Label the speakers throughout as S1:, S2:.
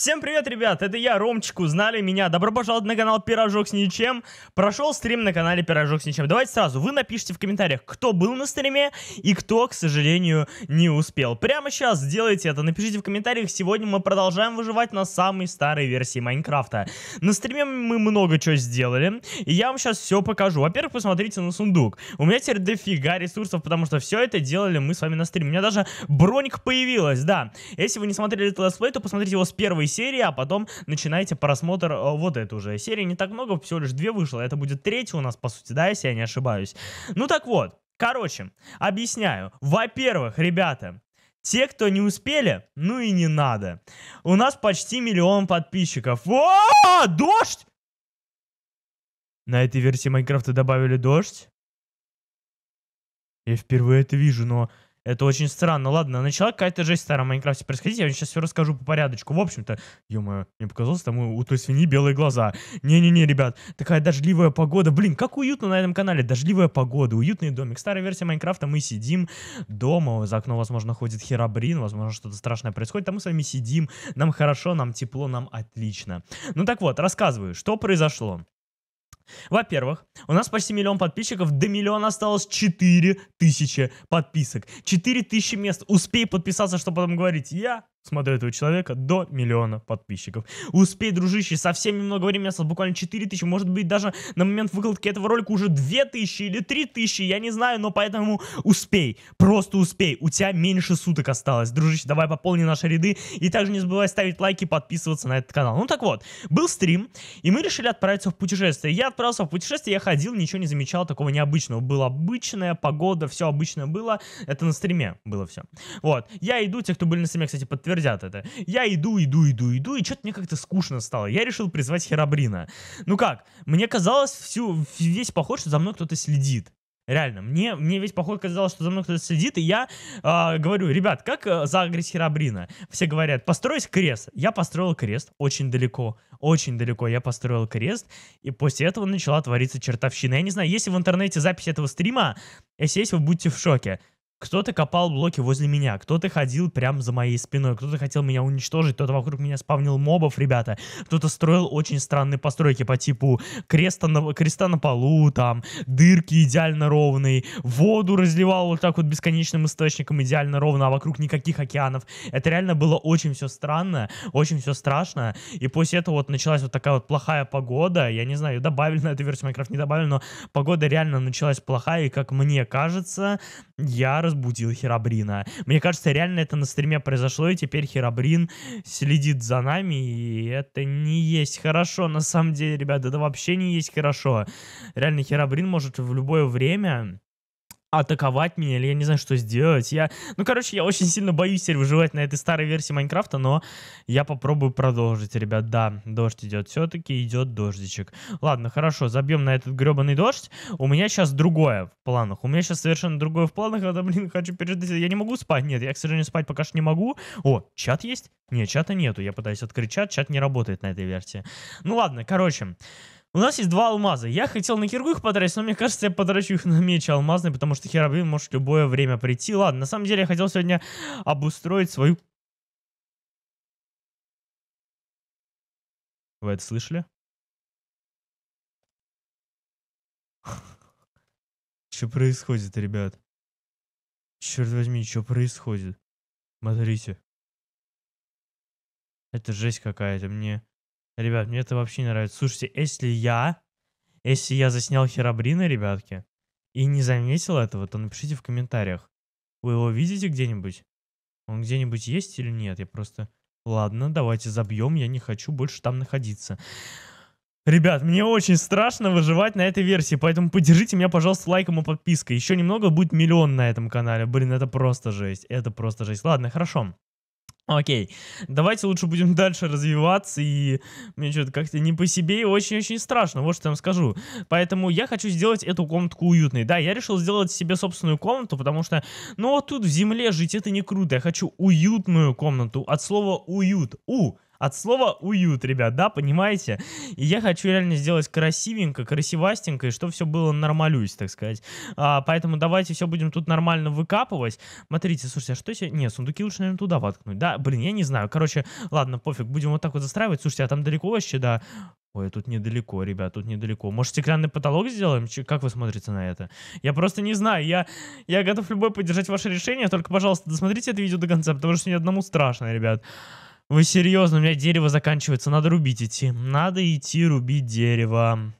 S1: Всем привет, ребят, это я, Ромчик, узнали меня. Добро пожаловать на канал Пирожок с ничем. Прошел стрим на канале Пирожок с ничем. Давайте сразу, вы напишите в комментариях, кто был на стриме и кто, к сожалению, не успел. Прямо сейчас сделайте это, напишите в комментариях. Сегодня мы продолжаем выживать на самой старой версии Майнкрафта. На стриме мы много чего сделали, и я вам сейчас все покажу. Во-первых, посмотрите на сундук. У меня теперь дофига ресурсов, потому что все это делали мы с вами на стриме. У меня даже броник появилась, да. Если вы не смотрели этот летсплей, то посмотрите его с первой серии, а потом начинаете просмотр э, вот этой уже. Серии не так много, всего лишь две вышло. Это будет третья у нас, по сути, да, если я не ошибаюсь. Ну так вот, короче, объясняю. Во-первых, ребята, те, кто не успели, ну и не надо. У нас почти миллион подписчиков. О, дождь! На этой версии Майнкрафта добавили дождь. Я впервые это вижу, но это очень странно. Ладно, начала какая-то жесть в старом Майнкрафте происходить. Я вам сейчас все расскажу по порядочку. В общем-то, ё мне показалось, там у, той свиньи белые глаза. Не-не-не, ребят, такая дождливая погода. Блин, как уютно на этом канале. Дождливая погода, уютный домик. Старая версия Майнкрафта, мы сидим дома. За окном возможно, ходит херабрин, возможно, что-то страшное происходит. Там мы с вами сидим, нам хорошо, нам тепло, нам отлично. Ну так вот, рассказываю, что произошло. Во-первых, у нас почти миллион подписчиков, до миллиона осталось 4000 подписок. 4000 мест. Успей подписаться, чтобы потом говорить, я смотрю этого человека, до миллиона подписчиков. Успей, дружище, совсем немного времени осталось, буквально тысячи, может быть даже на момент выкладки этого ролика уже тысячи или тысячи, я не знаю, но поэтому успей, просто успей, у тебя меньше суток осталось. Дружище, давай пополни наши ряды и также не забывай ставить лайки и подписываться на этот канал. Ну так вот, был стрим, и мы решили отправиться в путешествие. Я отправился в путешествие, я ходил, ничего не замечал такого необычного. Была обычная погода, все обычно было, это на стриме было все. Вот, я иду, те, кто были на стриме, кстати, подтвердили подтвердят это. Я иду, иду, иду, иду, и что-то мне как-то скучно стало. Я решил призвать Херабрина. Ну как, мне казалось всю, весь поход, что за мной кто-то следит. Реально, мне, мне весь поход казалось, что за мной кто-то следит, и я э, говорю, ребят, как э, загреть Херабрина? Все говорят, построить крест. Я построил крест очень далеко, очень далеко я построил крест, и после этого начала твориться чертовщина. Я не знаю, если в интернете запись этого стрима, если есть, вы будете в шоке. Кто-то копал блоки возле меня, кто-то ходил прямо за моей спиной, кто-то хотел меня уничтожить, кто-то вокруг меня спавнил мобов, ребята, кто-то строил очень странные постройки по типу креста на, креста на полу, там, дырки идеально ровные, воду разливал вот так вот бесконечным источником идеально ровно, а вокруг никаких океанов. Это реально было очень все странно, очень все страшно, и после этого вот началась вот такая вот плохая погода, я не знаю, добавили на эту версию Майнкрафт, не добавили, но погода реально началась плохая, и как мне кажется, я разбудил Херабрина. Мне кажется, реально это на стриме произошло, и теперь Херабрин следит за нами, и это не есть хорошо, на самом деле, ребята, это вообще не есть хорошо. Реально, Херабрин может в любое время атаковать меня, или я не знаю, что сделать. Я, ну, короче, я очень сильно боюсь теперь выживать на этой старой версии Майнкрафта, но я попробую продолжить, ребят. Да, дождь идет, все-таки идет дождичек. Ладно, хорошо, забьем на этот гребаный дождь. У меня сейчас другое в планах. У меня сейчас совершенно другое в планах. Это, а блин, хочу переждать. Я не могу спать. Нет, я, к сожалению, спать пока что не могу. О, чат есть? Нет, чата нету. Я пытаюсь открыть чат, чат не работает на этой версии. Ну ладно, Короче. У нас есть два алмаза. Я хотел на киргу их потратить, но мне кажется, я потрачу их на меч алмазный, потому что херабин может любое время прийти. Ладно, на самом деле я хотел сегодня обустроить свою... Вы это слышали? Что происходит, ребят? Черт возьми, что происходит? Смотрите. Это жесть какая-то. Мне Ребят, мне это вообще не нравится. Слушайте, если я... Если я заснял Херабрина, ребятки, и не заметил этого, то напишите в комментариях. Вы его видите где-нибудь? Он где-нибудь есть или нет? Я просто... Ладно, давайте забьем, я не хочу больше там находиться. Ребят, мне очень страшно выживать на этой версии, поэтому поддержите меня, пожалуйста, лайком и подпиской. Еще немного будет миллион на этом канале. Блин, это просто жесть, это просто жесть. Ладно, хорошо. Окей, давайте лучше будем дальше развиваться, и мне что-то как-то не по себе и очень-очень страшно, вот что я вам скажу. Поэтому я хочу сделать эту комнатку уютной. Да, я решил сделать себе собственную комнату, потому что, ну, вот тут в земле жить это не круто. Я хочу уютную комнату, от слова «уют». «У» От слова уют, ребят, да, понимаете? И я хочу реально сделать красивенько, красивастенько, и чтобы все было нормалюсь, так сказать. А, поэтому давайте все будем тут нормально выкапывать. Смотрите, слушайте, а что себе... Не, сундуки лучше, наверное, туда воткнуть, да? Блин, я не знаю. Короче, ладно, пофиг, будем вот так вот застраивать. Слушайте, а там далеко вообще, да? Ой, тут недалеко, ребят, тут недалеко. Может, стеклянный потолок сделаем? Че, как вы смотрите на это? Я просто не знаю. Я, я готов любой поддержать ваше решение. Только, пожалуйста, досмотрите это видео до конца, потому что мне одному страшно, ребят. Вы серьезно, у меня дерево заканчивается, надо рубить идти. Надо идти рубить дерево.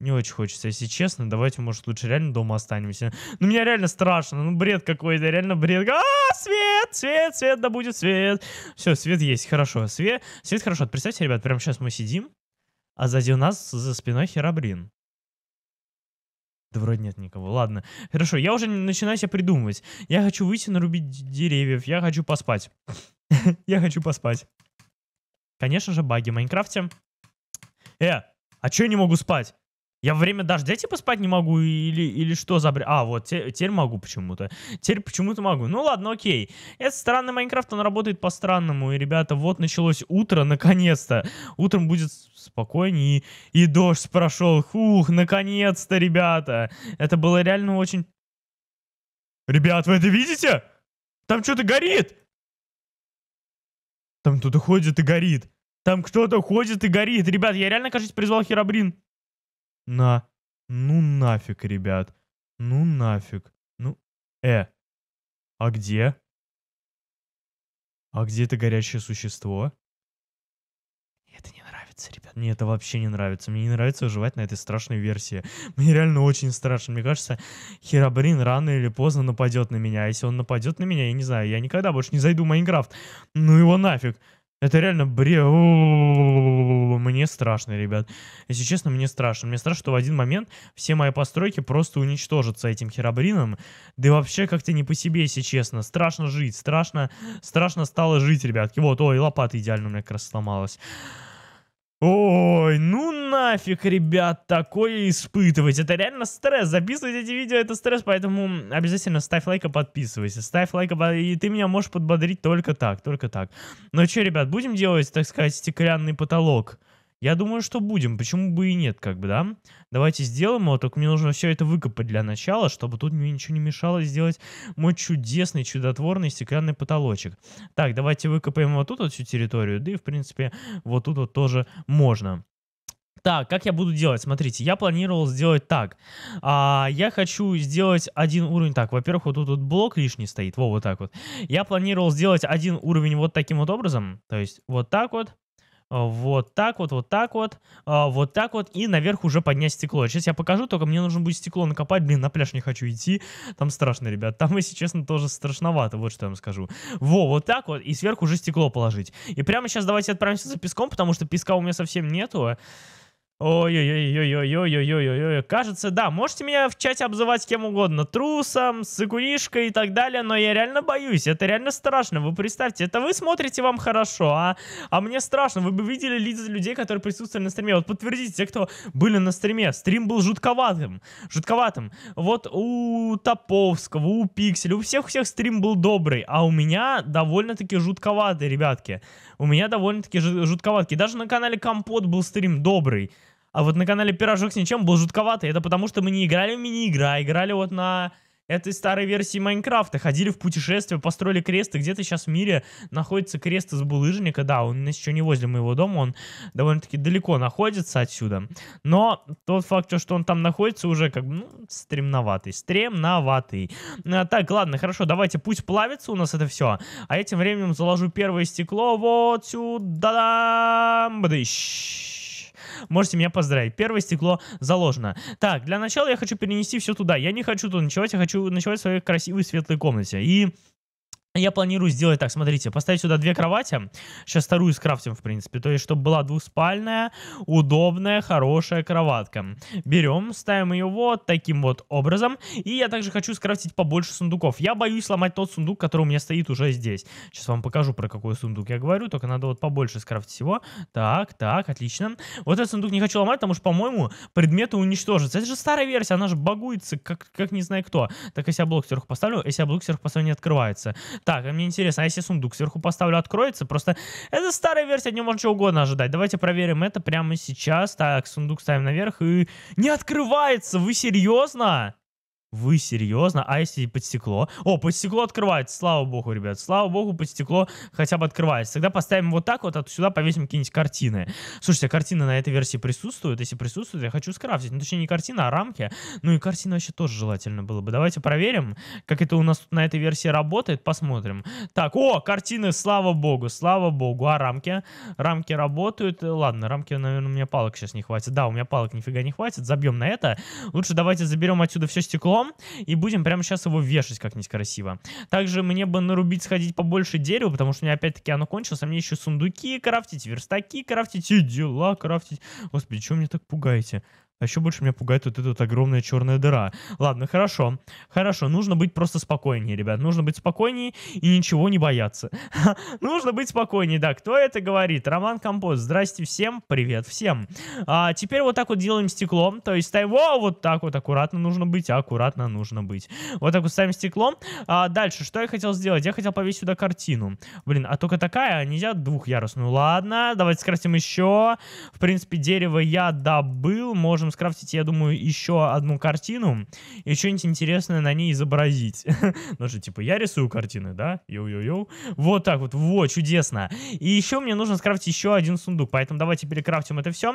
S1: Не очень хочется, если честно. Давайте, может, лучше реально дома останемся. Ну, меня реально страшно. Ну, бред какой-то, реально бред. А, свет, свет, свет, да будет свет. Все, свет есть, хорошо. Свет, свет хорошо. Представьте, ребят, прямо сейчас мы сидим, а сзади у нас за спиной херабрин. Да вроде нет никого. Ладно, хорошо, я уже начинаю себя придумывать. Я хочу выйти нарубить деревьев, я хочу поспать. Я хочу поспать. Конечно же, баги в Майнкрафте. Э, а чё я не могу спать? Я во время дождя типа спать не могу или, или что за... А, вот, те, теперь могу почему-то. Теперь почему-то могу. Ну ладно, окей. Это странный Майнкрафт, он работает по-странному. И, ребята, вот началось утро, наконец-то. Утром будет спокойнее. И, и дождь прошел. Хух, наконец-то, ребята. Это было реально очень... Ребят, вы это видите? Там что-то горит! Там кто-то ходит и горит. Там кто-то ходит и горит. Ребят, я реально, кажется, призвал Херабрин. На. Ну нафиг, ребят. Ну нафиг. Ну. Э. А где? А где это горящее существо? нравится, ребят. Мне это вообще не нравится. Мне не нравится выживать на этой страшной версии. Мне реально очень страшно. Мне кажется, Херабрин рано или поздно нападет на меня. А если он нападет на меня, я не знаю, я никогда больше не зайду в Майнкрафт. Ну его нафиг. Это реально бред. Мне страшно, ребят. Если честно, мне страшно. Мне страшно, что в один момент все мои постройки просто уничтожатся этим херабрином. Да и вообще как-то не по себе, если честно. Страшно жить. Страшно, страшно стало жить, ребятки. Вот, ой, лопата идеально у меня как раз сломалась. Ой, ну нафиг, ребят, такое испытывать. Это реально стресс. Записывать эти видео это стресс, поэтому обязательно ставь лайк и подписывайся. Ставь лайк, и ты меня можешь подбодрить только так, только так. Ну что, ребят, будем делать, так сказать, стеклянный потолок? Я думаю, что будем, почему бы и нет, как бы, да? Давайте сделаем его, только мне нужно все это выкопать для начала, чтобы тут мне ничего не мешало сделать мой чудесный, чудотворный стеклянный потолочек. Так, давайте выкопаем вот тут вот всю территорию, да и, в принципе, вот тут вот тоже можно. Так, как я буду делать? Смотрите, я планировал сделать так. А, я хочу сделать один уровень так. Во-первых, вот тут вот блок лишний стоит, во, вот так вот. Я планировал сделать один уровень вот таким вот образом, то есть вот так вот. Э, вот так вот, вот так вот, э, вот так вот. И наверх уже поднять стекло. Сейчас я покажу, только мне нужно будет стекло накопать. Блин, на пляж не хочу идти. Там страшно, ребят. Там, если честно, тоже страшновато. Вот что я вам скажу. Во, вот так вот. И сверху уже стекло положить. И прямо сейчас давайте отправимся за песком, потому что песка у меня совсем нету. Ой-ой-ой-ой-ой-ой-ой-ой-ой. Кажется, да, можете меня в чате обзывать кем угодно. Трусом, сыкунишкой и так далее, но я реально боюсь. Это реально страшно. Вы представьте, это вы смотрите вам хорошо, а, а мне страшно. Вы бы видели лица людей, которые присутствовали на стриме. Вот подтвердите, те, кто были на стриме. Стрим был жутковатым. Жутковатым. Вот у Топовского, у Пикселя, у всех-всех стрим был добрый, а у меня довольно-таки жутковатый, ребятки. У меня довольно-таки жутковатый. Даже на канале Компот был стрим добрый. А вот на канале Пирожок с ничем был жутковатый. Это потому, что мы не играли в мини-игры, а играли вот на этой старой версии Майнкрафта. Ходили в путешествие, построили кресты где-то сейчас в мире находится крест из булыжника. Да, он еще не возле моего дома, он довольно-таки далеко находится отсюда. Но тот факт, что он там находится, уже как бы ну, стремноватый. Стремноватый. А, так, ладно, хорошо, давайте пусть плавится у нас это все. А этим временем заложу первое стекло вот сюда. Бдыщ можете меня поздравить. Первое стекло заложено. Так, для начала я хочу перенести все туда. Я не хочу тут ночевать, я хочу ночевать в своей красивой светлой комнате. И я планирую сделать так, смотрите, поставить сюда две кровати. Сейчас вторую скрафтим, в принципе. То есть, чтобы была двухспальная удобная, хорошая кроватка. Берем, ставим ее вот таким вот образом. И я также хочу скрафтить побольше сундуков. Я боюсь сломать тот сундук, который у меня стоит уже здесь. Сейчас вам покажу, про какой сундук я говорю. Только надо вот побольше скрафтить его. Так, так, отлично. Вот этот сундук не хочу ломать, потому что, по-моему, предметы уничтожатся. Это же старая версия, она же багуется, как, как не знаю кто. Так, если я блок сверху поставлю, если я блок сверху поставлю, не открывается. Так, а мне интересно, а если сундук сверху поставлю, откроется? Просто это старая версия, от нее можно чего угодно ожидать. Давайте проверим это прямо сейчас. Так, сундук ставим наверх и... Не открывается! Вы серьезно? Вы серьезно? А если под стекло? О, под стекло открывается, слава богу, ребят. Слава богу, под стекло хотя бы открывается. Тогда поставим вот так вот, а сюда повесим какие-нибудь картины. Слушайте, а картины на этой версии присутствуют? Если присутствуют, я хочу скрафтить. Ну, точнее, не картина, а рамки. Ну и картина вообще тоже желательно было бы. Давайте проверим, как это у нас тут на этой версии работает. Посмотрим. Так, о, картины, слава богу, слава богу. А рамки? Рамки работают. Ладно, рамки, наверное, у меня палок сейчас не хватит. Да, у меня палок нифига не хватит. Забьем на это. Лучше давайте заберем отсюда все стекло дом и будем прямо сейчас его вешать как-нибудь красиво. Также мне бы нарубить, сходить побольше дерева, потому что у меня опять-таки оно кончилось, а мне еще сундуки крафтить, верстаки крафтить и дела крафтить. Господи, чего меня так пугаете? А еще больше меня пугает вот эта вот огромная черная дыра. Ладно, хорошо. Хорошо, нужно быть просто спокойнее, ребят. Нужно быть спокойнее и ничего не бояться. нужно быть спокойнее, да. Кто это говорит? Роман Компост. Здрасте всем, привет всем. А, теперь вот так вот делаем стеклом. То есть ставим О, вот так вот аккуратно нужно быть, аккуратно нужно быть. Вот так вот ставим стеклом. А, дальше, что я хотел сделать? Я хотел повесить сюда картину. Блин, а только такая, а нельзя двухъярусную. Ладно, давайте сократим еще. В принципе, дерево я добыл, можно можем скрафтить, я думаю, еще одну картину и что-нибудь интересное на ней изобразить. Ну же, типа, я рисую картины, да? Йоу-йоу-йоу. Вот так вот, вот, чудесно. И еще мне нужно скрафтить еще один сундук, поэтому давайте перекрафтим это все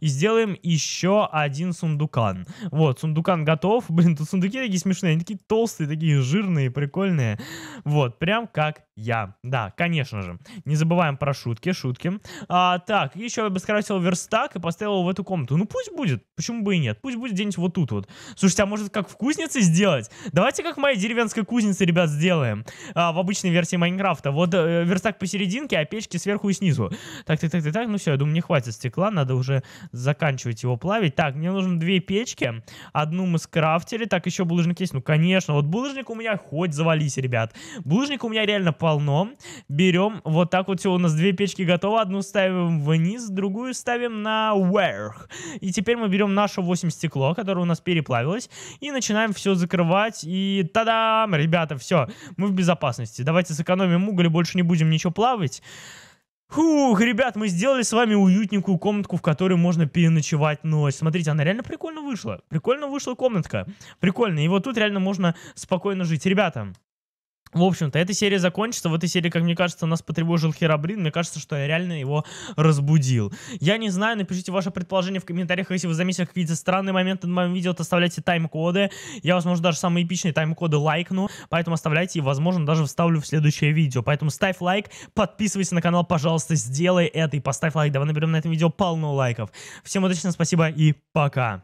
S1: и сделаем еще один сундукан. Вот, сундукан готов. Блин, тут сундуки такие смешные, они такие толстые, такие жирные, прикольные. Вот, прям как я. Да, конечно же. Не забываем про шутки, шутки. А, так, еще я бы скрафтил верстак и поставил его в эту комнату. Ну пусть будет, почему бы и нет. Пусть будет где-нибудь вот тут вот. Слушайте, а может как в кузнице сделать? Давайте как в моей деревенской кузнице, ребят, сделаем. А, в обычной версии Майнкрафта. Вот э, верстак посерединке, а печки сверху и снизу. Так, так, так, так, так. Ну все, я думаю, не хватит стекла. Надо уже заканчивать его плавить. Так, мне нужно две печки. Одну мы скрафтили. Так, еще булыжник есть. Ну, конечно. Вот булыжник у меня хоть завались, ребят. Булыжник у меня реально полно. Берем, вот так вот все, у нас две печки готовы. Одну ставим вниз, другую ставим наверх. И теперь мы берем наше 8 стекло, которое у нас переплавилось, и начинаем все закрывать. И тадам! Ребята, все, мы в безопасности. Давайте сэкономим уголь и больше не будем ничего плавать. Фух, ребят, мы сделали с вами уютненькую комнатку, в которой можно переночевать ночь. Смотрите, она реально прикольно вышла. Прикольно вышла комнатка. Прикольно. И вот тут реально можно спокойно жить. Ребята, в общем-то, эта серия закончится. В этой серии, как мне кажется, нас потревожил Херабрин. Мне кажется, что я реально его разбудил. Я не знаю, напишите ваше предположение в комментариях. Если вы заметили какие-то странные моменты на моем видео, то оставляйте тайм-коды. Я, возможно, даже самые эпичные тайм-коды лайкну. Поэтому оставляйте и, возможно, даже вставлю в следующее видео. Поэтому ставь лайк, подписывайся на канал, пожалуйста, сделай это и поставь лайк. Давай наберем на этом видео полно лайков. Всем удачи, спасибо и пока.